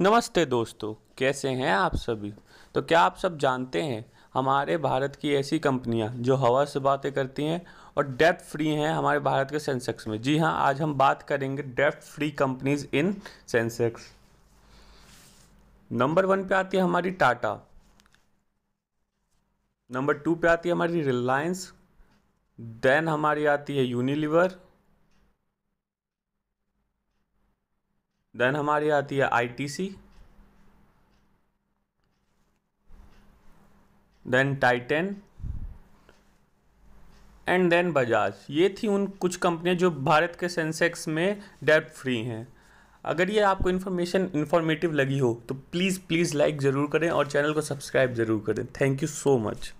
नमस्ते दोस्तों कैसे हैं आप सभी तो क्या आप सब जानते हैं हमारे भारत की ऐसी कंपनियां जो हवा से बातें करती हैं और डेप फ्री हैं हमारे भारत के सेंसेक्स में जी हाँ आज हम बात करेंगे debt free companies in Sensex number one पे आती है हमारी टाटा नंबर टू पे आती है हमारी रिलायंस देन हमारी आती है यूनिलीवर देन हमारी आती है ITC then Titan and then Bajaj ये थी उन कुछ कंपनियां जो भारत के सेंसेक्स में डेप फ्री हैं अगर ये आपको इन्फॉर्मेशन इन्फॉर्मेटिव लगी हो तो प्लीज़ प्लीज़ लाइक ज़रूर करें और चैनल को सब्सक्राइब ज़रूर करें थैंक यू सो मच